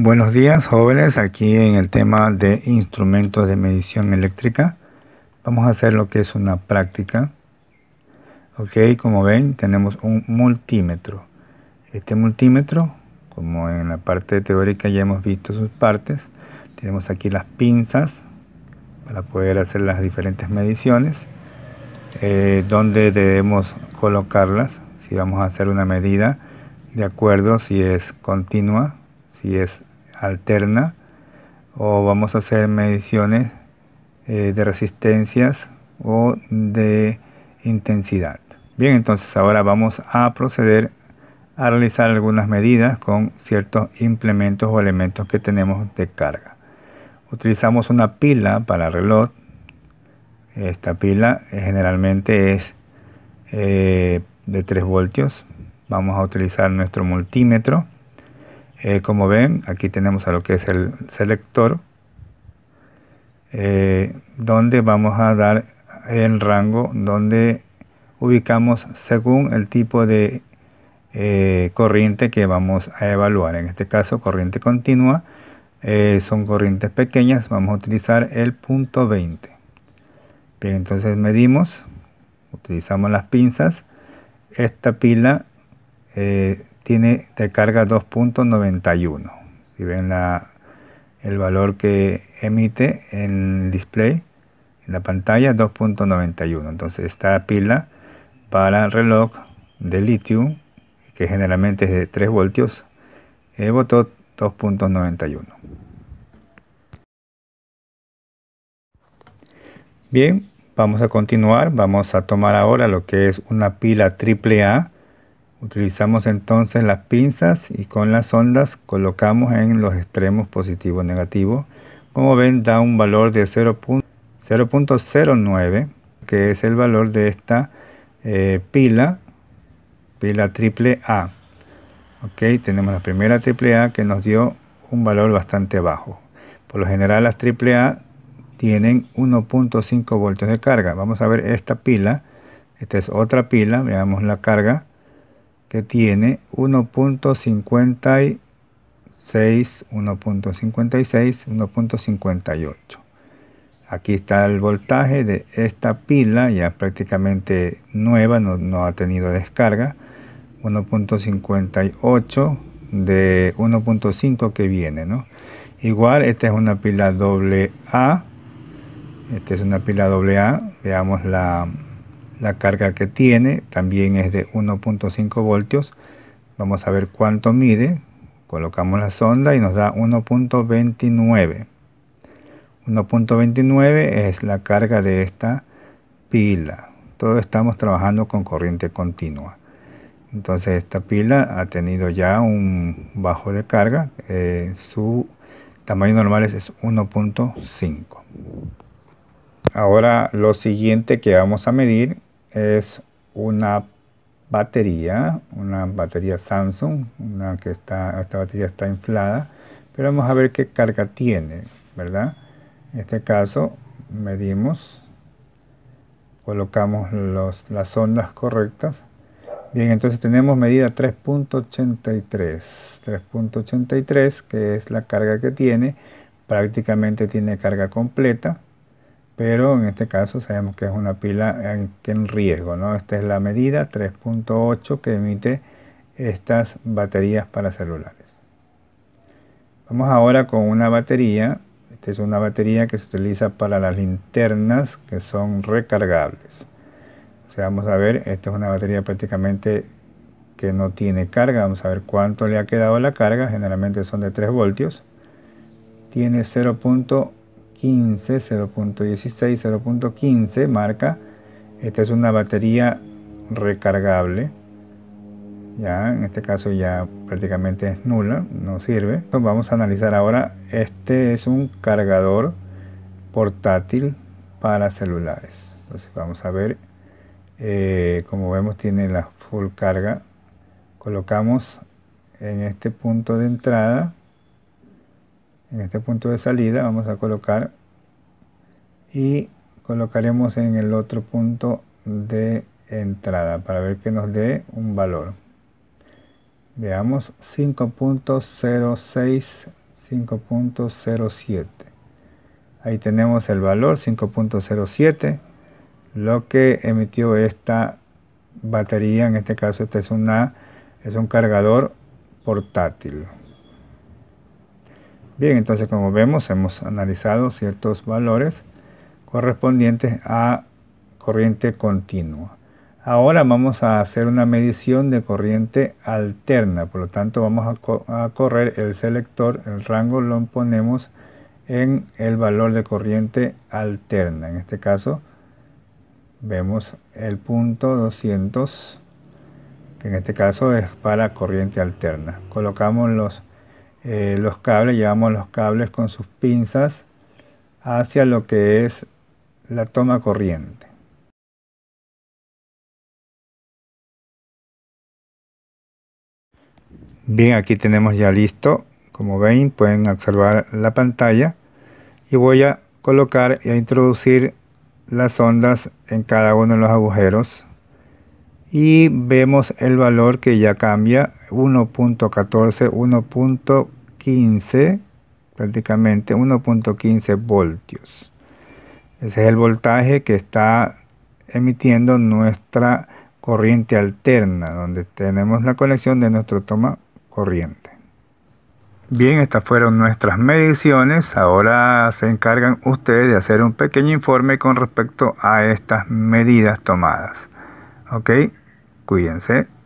Buenos días jóvenes, aquí en el tema de instrumentos de medición eléctrica vamos a hacer lo que es una práctica ok, como ven tenemos un multímetro este multímetro como en la parte teórica ya hemos visto sus partes tenemos aquí las pinzas para poder hacer las diferentes mediciones eh, donde debemos colocarlas si vamos a hacer una medida de acuerdo si es continua si es alterna o vamos a hacer mediciones eh, de resistencias o de intensidad. Bien, entonces ahora vamos a proceder a realizar algunas medidas con ciertos implementos o elementos que tenemos de carga. Utilizamos una pila para reloj. Esta pila eh, generalmente es eh, de 3 voltios. Vamos a utilizar nuestro multímetro eh, como ven, aquí tenemos a lo que es el selector, eh, donde vamos a dar el rango donde ubicamos según el tipo de eh, corriente que vamos a evaluar. En este caso, corriente continua, son corrientes pequeñas, vamos a utilizar el punto 20. Bien, entonces medimos, utilizamos las pinzas, esta pila tiene carga 2.91. Si ven el valor que emite en el display, en la pantalla 2.91. Entonces esta pila para reloj de litio, que generalmente es de 3 voltios, votó eh, 2.91. Bien, vamos a continuar. Vamos a tomar ahora lo que es una pila AAA Utilizamos entonces las pinzas y con las ondas colocamos en los extremos positivo negativo. Como ven da un valor de 0.09 que es el valor de esta eh, pila, pila triple A. Ok, tenemos la primera triple A que nos dio un valor bastante bajo. Por lo general las triple A tienen 1.5 voltios de carga. Vamos a ver esta pila. Esta es otra pila, veamos la carga que tiene 1.56, 1.56, 1.58. Aquí está el voltaje de esta pila, ya prácticamente nueva, no, ha tenido descarga. 1.58 de 1.5 que viene, ¿no? Igual, esta es una pila doble A. Esta es una pila doble A. Veamos la, la carga que tiene también es de 1.5 voltios. Vamos a ver cuánto mide. Colocamos la sonda y nos da 1.29. 1.29 es la carga de esta pila. Todos estamos trabajando con corriente continua. Entonces esta pila ha tenido ya un bajo de carga. Eh, su tamaño normal es 1.5. Ahora lo siguiente que vamos a medir es una batería, una batería Samsung, una que está, esta batería está inflada, pero vamos a ver qué carga tiene, ¿verdad? En este caso medimos, colocamos las ondas correctas. Bien, entonces tenemos medida 3.83, 3.83 que es la carga que tiene, prácticamente tiene carga completa pero en este caso sabemos que es una pila eh, en riesgo, ¿no? Esta es la medida 3.8 que emite estas baterías para celulares. Vamos ahora con una batería, esta es una batería que se utiliza para las linternas que son recargables. O sea, vamos a ver, esta es una batería prácticamente que no tiene carga, vamos a ver cuánto le ha quedado la carga, generalmente son de 3 voltios, tiene 0. 15, 0.16, 0.15 marca. Esta es una batería recargable. Ya, en este caso ya prácticamente es nula, no sirve. Entonces vamos a analizar ahora. Este es un cargador portátil para celulares. Entonces vamos a ver. Eh, como vemos tiene la full carga. Colocamos en este punto de entrada en este punto de salida vamos a colocar y colocaremos en el otro punto de entrada para ver que nos dé un valor veamos 5.06 5.07 ahí tenemos el valor 5.07 lo que emitió esta batería en este caso este es una es un cargador portátil Bien, entonces como vemos hemos analizado ciertos valores correspondientes a corriente continua. Ahora vamos a hacer una medición de corriente alterna, por lo tanto vamos a, correr el selector, el rango lo ponemos en el valor de corriente alterna. En este caso vemos el punto 200, que en este caso es para corriente alterna. Colocamos los eh, los cables, llevamos los cables con sus pinzas hacia lo que es la toma corriente. Bien, aquí tenemos ya listo. Como ven, pueden observar la pantalla. Y voy a colocar y a introducir las ondas en cada uno de los agujeros. Y vemos el valor que ya cambia. 1.14, 1.14. 15, prácticamente 1.15 voltios. Ese es el voltaje que está emitiendo nuestra corriente alterna, donde tenemos la conexión de nuestro toma corriente. Bien, estas fueron nuestras mediciones. Ahora se encargan ustedes de hacer un pequeño informe con respecto a estas medidas tomadas. Ok, cuídense.